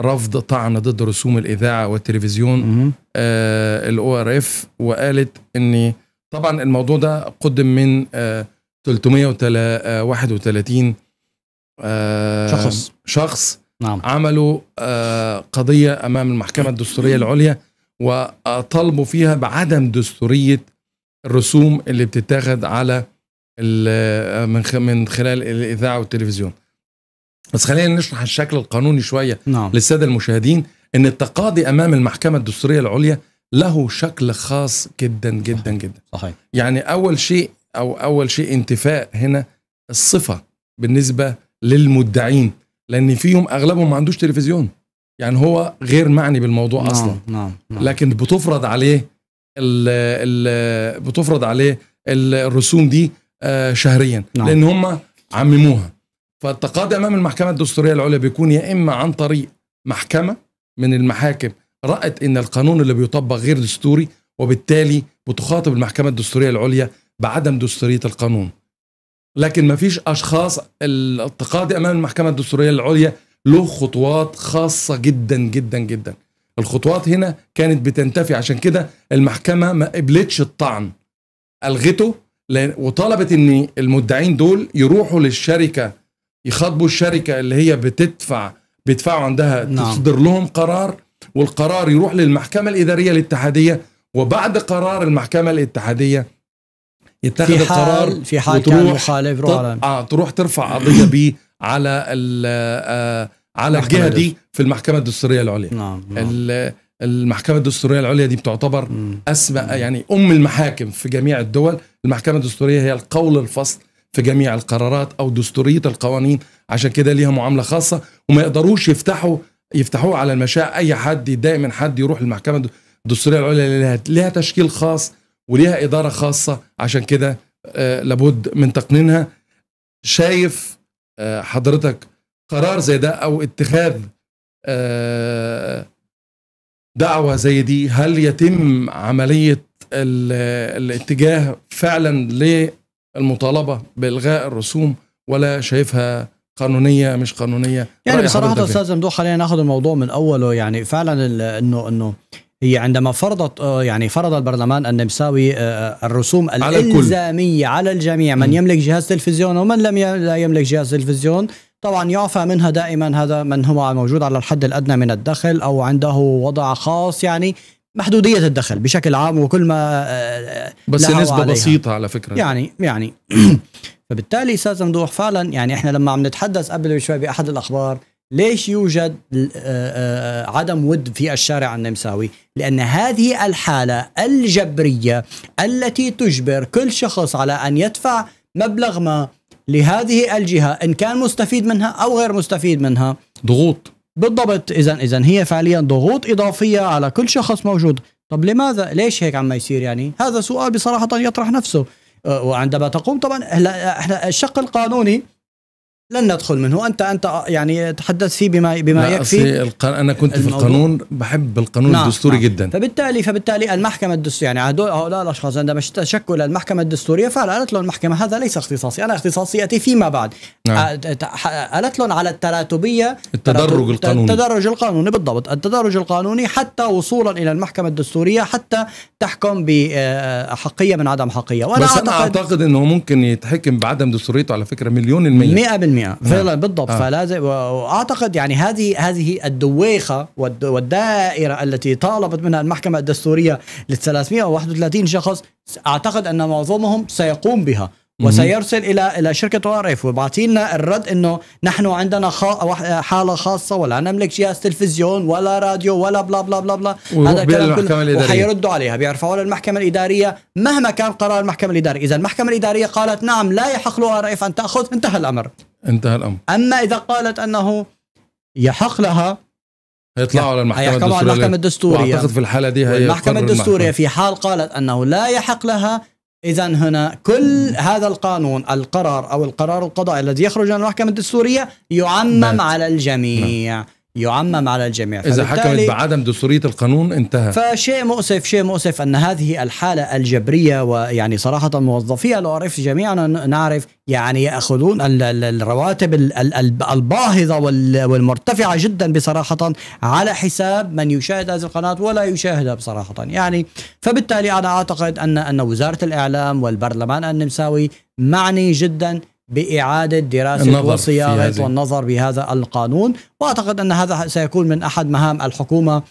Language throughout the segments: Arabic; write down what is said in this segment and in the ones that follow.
رفض طعن ضد رسوم الاذاعه والتلفزيون آه الاو ار اف وقالت ان طبعا الموضوع ده قدم من آه 331 آه،, آه شخص شخص نعم. عملوا آه قضيه امام المحكمه الدستوريه العليا وطالبوا فيها بعدم دستوريه الرسوم اللي بتتاخد على آه، من خلال الاذاعه والتلفزيون بس خلينا نشرح الشكل القانوني شويه نعم. للساده المشاهدين ان التقاضي امام المحكمه الدستوريه العليا له شكل خاص جدا جدا صحيح. جدا صحيح. يعني اول شيء او اول شيء انتفاء هنا الصفه بالنسبه للمدعين لان فيهم اغلبهم ما عندوش تلفزيون يعني هو غير معني بالموضوع نعم. اصلا نعم. نعم. لكن بتفرض عليه الـ الـ بتفرض عليه الرسوم دي آه، شهريا نعم. لان هم عمموها فالتقاضي امام المحكمه الدستوريه العليا بيكون يا اما عن طريق محكمه من المحاكم رأت ان القانون اللي بيطبق غير دستوري وبالتالي بتخاطب المحكمه الدستوريه العليا بعدم دستوريه القانون. لكن ما فيش اشخاص التقاضي امام المحكمه الدستوريه العليا له خطوات خاصه جدا جدا جدا. الخطوات هنا كانت بتنتفي عشان كده المحكمه ما قبلتش الطعن. الغته وطلبت ان المدعين دول يروحوا للشركه يخاطبوا الشركه اللي هي بتدفع بيدفعوا عندها نعم. تصدر لهم قرار والقرار يروح للمحكمه الاداريه الاتحاديه وبعد قرار المحكمه الاتحاديه يتخذ في حال القرار في حال كان مخالف آه تروح ترفع قضيه بيه على ال آه على الجهه دي في المحكمه الدستوريه العليا نعم, نعم. المحكمه الدستوريه العليا دي بتعتبر اسمى يعني ام المحاكم في جميع الدول المحكمه الدستوريه هي القول الفصل في جميع القرارات او دستوريه القوانين عشان كده ليها معامله خاصه وما يقدروش يفتحوا يفتحوه على المشاع اي حد يتضايق من حد يروح المحكمه الدستوريه العليا لها لها تشكيل خاص وليها اداره خاصه عشان كده آه، لابد من تقنينها شايف آه، حضرتك قرار زي ده او اتخاذ آه، دعوه زي دي هل يتم عمليه الاتجاه فعلا المطالبه بالغاء الرسوم ولا شايفها قانونيه مش قانونيه يعني بصراحه استاذ ممدوح إيه؟ خلينا ناخذ الموضوع من اوله يعني فعلا انه انه هي عندما فرضت آه، يعني فرض البرلمان النمساوي آه، آه، الرسوم على الالزاميه على, على الجميع من م. يملك جهاز تلفزيون ومن لم لا يملك جهاز تلفزيون طبعا يعفى منها دائما هذا من هو موجود على الحد الادنى من الدخل او عنده وضع خاص يعني محدوديه الدخل بشكل عام وكل ما آه، بس نسبه عليها. بسيطه على فكره يعني يعني فبالتالي استاذ ممدوح فعلا يعني احنا لما عم نتحدث قبل شوي باحد الاخبار ليش يوجد آه، آه، عدم ود في الشارع النمساوي؟ لأن هذه الحالة الجبرية التي تجبر كل شخص على أن يدفع مبلغ ما لهذه الجهة إن كان مستفيد منها أو غير مستفيد منها ضغوط بالضبط اذا اذا هي فعليا ضغوط اضافيه على كل شخص موجود طب لماذا ليش هيك عم يصير يعني هذا سؤال بصراحه يطرح نفسه أه، وعندما تقوم طبعا احنا الشق القانوني لن ندخل منه انت انت يعني تحدثت فيه بما بما يكفي انا كنت الموضوع. في القانون بحب القانون نعم الدستوري نعم. جدا فبالتالي فبالتالي المحكمه الدستوريه يعني هدول هؤلاء الاشخاص عندما تشكل المحكمه الدستوريه فقالت لهم المحكمه هذا ليس اختصاصي انا ياتي فيما بعد نعم. قالت لهم على التراتبيه التدرج القانوني التدرج القانوني بالضبط التدرج القانوني حتى وصولا الى المحكمه الدستوريه حتى تحكم بحقيه آه، من عدم حقيه وانا بس اعتقد انا اعتقد انه ممكن يتحكم بعدم دستوريته على فكره مليون المية 100% نعم. فعلا بالضبط آه. فلازم واعتقد يعني هذه هذه الدويخه والدائره التي طالبت منها المحكمه الدستوريه لل 331 شخص اعتقد ان معظمهم سيقوم بها وسيرسل الى الى شركه وارف ويبعث لنا الرد انه نحن عندنا خا... حاله خاصه ولا نملك جهاز تلفزيون ولا راديو ولا بلا بلا بلا بلا هذا الكلام وحيردوا عليها بيرفعوا للمحكمه الاداريه مهما كان قرار المحكمه الاداريه اذا المحكمه الاداريه قالت نعم لا يحق لو ار اف ان تاخذ انتهى الامر انتهى الامر اما اذا قالت انه يحق لها يطلعوا على المحكمة الدستورية المحكمة الدستورية واعتقد في الحالة دي هي المحكمة الدستورية في حال قالت انه لا يحق لها اذا هنا كل هذا القانون القرار او القرار القضائي الذي يخرج عن المحكمة الدستورية يعمم مات. نعم. على الجميع مات. نعم. يعمم على الجميع إذا حكمت بعدم دستورية القانون انتهى فشيء مؤسف شيء مؤسف أن هذه الحالة الجبرية ويعني صراحة موظفيها لو عرفت جميعنا نعرف يعني يأخذون الرواتب الباهظة والمرتفعة جدا بصراحة على حساب من يشاهد هذه القناة ولا يشاهدها بصراحة يعني فبالتالي أنا أعتقد أن أن وزارة الإعلام والبرلمان النمساوي معني جدا بإعادة دراسة وصياغة والنظر بهذا القانون وأعتقد أن هذا سيكون من أحد مهام الحكومة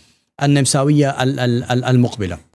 النمساوية المقبلة